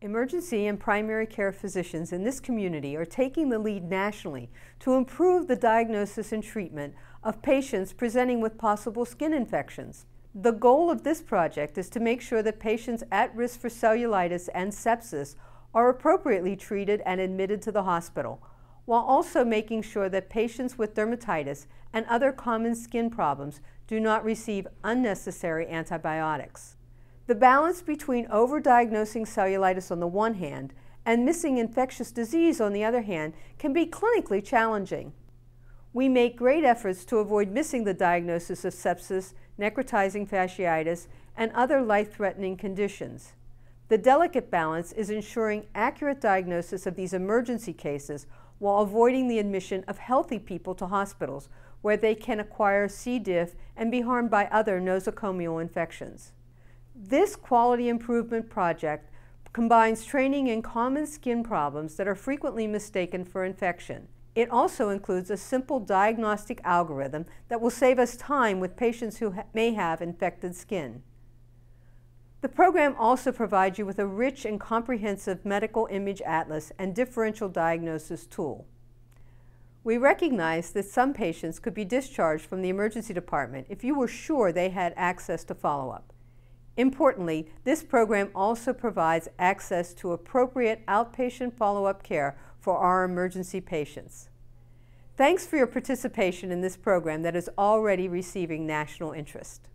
Emergency and primary care physicians in this community are taking the lead nationally to improve the diagnosis and treatment of patients presenting with possible skin infections. The goal of this project is to make sure that patients at risk for cellulitis and sepsis are appropriately treated and admitted to the hospital, while also making sure that patients with dermatitis and other common skin problems do not receive unnecessary antibiotics. The balance between overdiagnosing cellulitis on the one hand and missing infectious disease on the other hand can be clinically challenging. We make great efforts to avoid missing the diagnosis of sepsis, necrotizing fasciitis, and other life-threatening conditions. The delicate balance is ensuring accurate diagnosis of these emergency cases while avoiding the admission of healthy people to hospitals where they can acquire C. diff and be harmed by other nosocomial infections. This quality improvement project combines training in common skin problems that are frequently mistaken for infection. It also includes a simple diagnostic algorithm that will save us time with patients who ha may have infected skin. The program also provides you with a rich and comprehensive medical image atlas and differential diagnosis tool. We recognize that some patients could be discharged from the emergency department if you were sure they had access to follow-up. Importantly, this program also provides access to appropriate outpatient follow-up care for our emergency patients. Thanks for your participation in this program that is already receiving national interest.